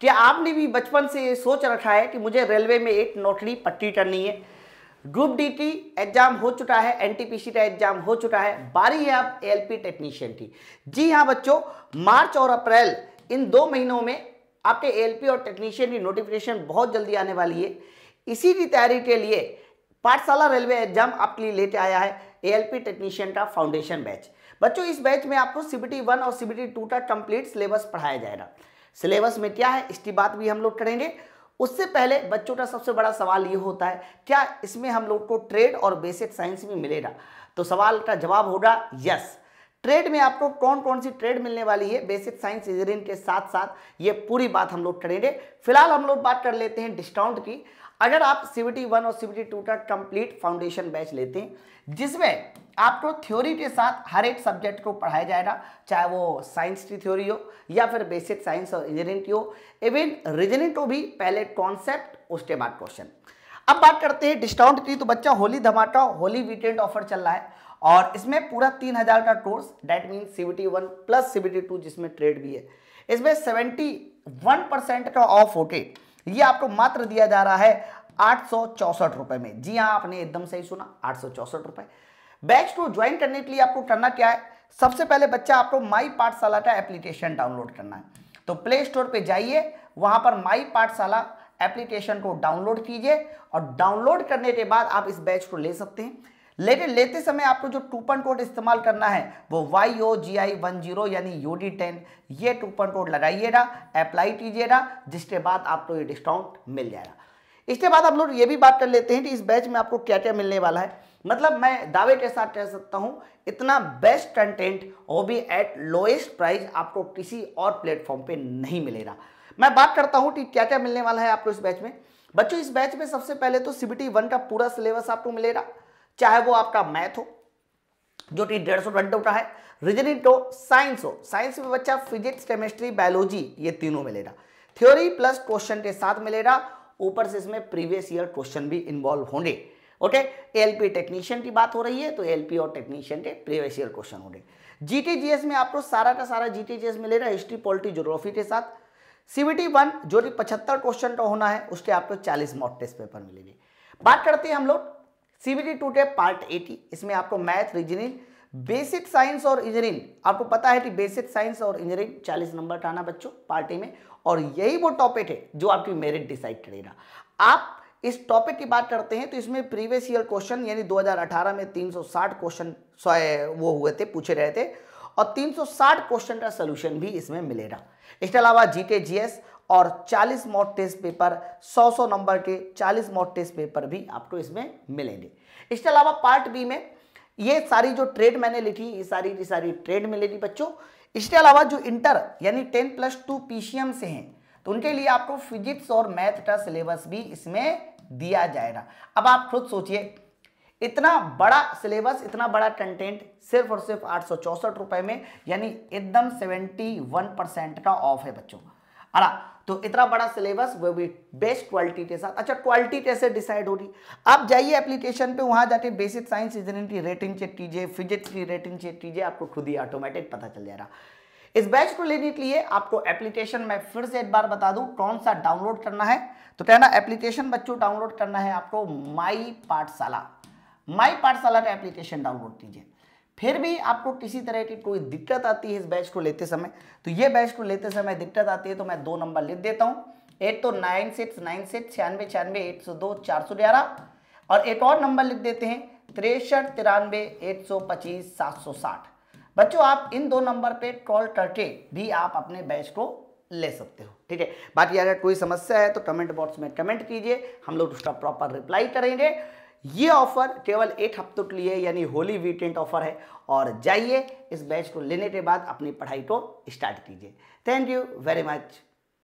कि आपने भी बचपन से सोच रखा है कि मुझे रेलवे में एक नौकरी पट्टी करनी है ग्रुप डी की एग्जाम हो चुका है एनटीपीसी का एग्जाम हो चुका है बारी है अब एलपी टेक्नीशियन की जी हाँ बच्चों मार्च और अप्रैल इन दो महीनों में आपके एलपी और टेक्नीशियन की नोटिफिकेशन बहुत जल्दी आने वाली है इसी की तैयारी के लिए पाठशाला रेलवे एग्जाम आपके लिए लेते आया है पी टेक्नीशियन का फाउंडेशन बैच बच्चों इस बैच में आपको सीबीटी वन और सीबीटी टू का कंप्लीट सिलेबस पढ़ाया जाएगा सिलेबस में क्या है इसकी बात भी हम लोग करेंगे उससे पहले बच्चों का सबसे बड़ा सवाल ये होता है क्या इसमें हम लोग को ट्रेड और बेसिक साइंस भी मिलेगा तो सवाल का जवाब होगा यस ट्रेड में आपको कौन कौन सी ट्रेड मिलने वाली है बेसिक साइंस इंजीनियरिंग के साथ साथ ये पूरी बात हम लोग करेंगे फिलहाल हम लोग बात कर लेते हैं डिस्काउंट की अगर आप सीबीटी वन और सीबीटी टू का कंप्लीट फाउंडेशन बैच लेते हैं जिसमें आपको थ्योरी के साथ हर एक सब्जेक्ट को पढ़ाया जाएगा चाहे वो साइंस की थ्योरी हो या फिर बेसिक साइंस और इंजीनियरिंग की हो इवन रीजनिंग को भी पहले कॉन्सेप्ट उसके बाद क्वेश्चन अब बात करते हैं डिस्काउंट की तो बच्चा होली धमाका होली वीकेंड ऑफर चल रहा है और इसमें पूरा तीन हज़ार का course that mean CBT one plus CBT two जिसमें ट्रेड भी है इसमें सेवेंटी वन परसेंट का ऑफ होके ये आपको मात्र दिया जा रहा है आठ रुपए में जी हाँ आपने एकदम सही सुना आठ रुपए बैच टू ज्वाइन करने के लिए आपको करना क्या है सबसे पहले बच्चा आपको माई पाठशाला का एप्लीकेशन डाउनलोड करना है तो प्ले स्टोर पर जाइए वहां पर माई पाठशाला एप्लीकेशन को डाउनलोड कीजिए और डाउनलोड करने के बाद आप इस बैच को ले सकते हैं लेकिन लेते समय आपको जो टूपन कोड इस्तेमाल करना है वो Y O G I one zero यानी यू डी टेन ये टूपन कोड लगाइएगा अप्लाई कीजिएगा जिसके बाद आपको ये डिस्काउंट मिल जाएगा इसके बाद आप लोग ये भी बात कर लेते हैं कि इस बैच में आपको क्या क्या मिलने वाला है मतलब मैं दावे के साथ कह सकता हूँ इतना बेस्ट कंटेंट वो भी एट लोएस्ट प्राइस आपको किसी और प्लेटफॉर्म पर नहीं मिलेगा मैं बात करता हूँ कि क्या क्या मिलने वाला है आपको इस बैच में बच्चों इस बैच में सबसे पहले तो सी बी वन का पूरा सिलेबस आपको मिलेगा चाहे वो आपका मैथ हो जो कि डेढ़ सौ घंटे उठा है रीजनिंग तो हो साइंस हो साइंस में बच्चा फिजिक्स केमिस्ट्री बायोलॉजी ये तीनों मिलेगा थ्योरी प्लस क्वेश्चन के साथ मिलेगा ऊपर से इसमें प्रीवियस ईयर क्वेश्चन भी इन्वॉल्व होंगे ओके एलपी टेक्नीशियन की बात हो रही है तो एलपी और टेक्नीशियन के प्रीवियस ईयर क्वेश्चन होंगे जीटीजीएस में आपको सारा का सारा जीटीजीएस मिलेगा हिस्ट्री पॉलिटी जोग्राफी के साथ सीबीटी वन जो कि पचहत्तर क्वेश्चन का होना है उसके आपको चालीस मॉक टेस्ट पेपर मिलेंगे बात करते हैं हम लोग सीबीटी टू टेप पार्ट एटी इसमें आपको मैथ रीजनिंग बेसिक साइंस और इंजीनियरिंग आपको पता है कि बेसिक साइंस और इंजीनियरिंग 40 नंबर टाना बच्चों पार्टी में और यही वो टॉपिक है जो आपकी मेरिट डिसाइड करेगा आप इस टॉपिक की बात करते हैं तो इसमें प्रीवियस ईयर क्वेश्चन यानी 2018 में 360 क्वेश्चन वो हुए थे पूछे रहे थे और 360 क्वेश्चन का सोल्यूशन भी इसमें मिलेगा इसके अलावा जीके जीएस और 40 मॉक टेस्ट पेपर 100-100 नंबर के 40 मॉक टेस्ट पेपर भी आपको इसमें मिलेंगे इसके अलावा पार्ट बी में ये सारी जो ट्रेड मैंने लिखी ये सारी की सारी ट्रेड मिलेगी बच्चों इसके अलावा जो इंटर यानी टेन प्लस टू पी से हैं तो उनके लिए आपको फिजिक्स और मैथ का सिलेबस भी इसमें दिया जाएगा अब आप खुद सोचिए इतना बड़ा सिलेबस इतना बड़ा कंटेंट सिर्फ और सिर्फ आठ रुपए में यानी एकदम 71 परसेंट का ऑफ है बच्चों अरा तो इतना बड़ा सिलेबस वो भी बेस्ट क्वालिटी के साथ अच्छा क्वालिटी कैसे डिसाइड होगी आप जाइए एप्लीकेशन पे वहां जाके बेसिक साइंस इंजीनियरिंग की रेटिंग चेक कीजिए फिजिक्स की रेटिंग चेक कीजिए आपको खुद ही ऑटोमेटिक पता चल जाएगा इस बैच को लेने के लिए आपको एप्लीकेशन मैं फिर से एक बार बता दूं कौन सा डाउनलोड करना है तो कहना एप्लीकेशन बच्चों डाउनलोड करना है आपको माई पाठशाला माई पाठशाला का एप्लीकेशन डाउनलोड कीजिए फिर भी आपको किसी तरह की कोई दिक्कत आती है इस बैच को लेते समय तो ये बैच को लेते समय दिक्कत आती है तो मैं दो नंबर लिख देता हूँ एक तो नाइन सिक्स नाइन सिक्स छियानवे छियानवे एट सौ दो चार सौ ग्यारह और एक और नंबर लिख देते हैं तिरसठ तिरानवे एक सौ पच्चीस सात सौ साठ बच्चों आप इन दो नंबर पे कॉल करके भी आप अपने बैच को ले सकते हो ठीक है बाकी अगर कोई समस्या है तो कमेंट बॉक्स में कमेंट कीजिए हम लोग उसका प्रॉपर रिप्लाई करेंगे ये ऑफर केवल एक हफ्तों के लिए यानी होली वीकेंड ऑफर है और जाइए इस बैच को लेने के बाद अपनी पढ़ाई को स्टार्ट कीजिए थैंक यू वेरी मच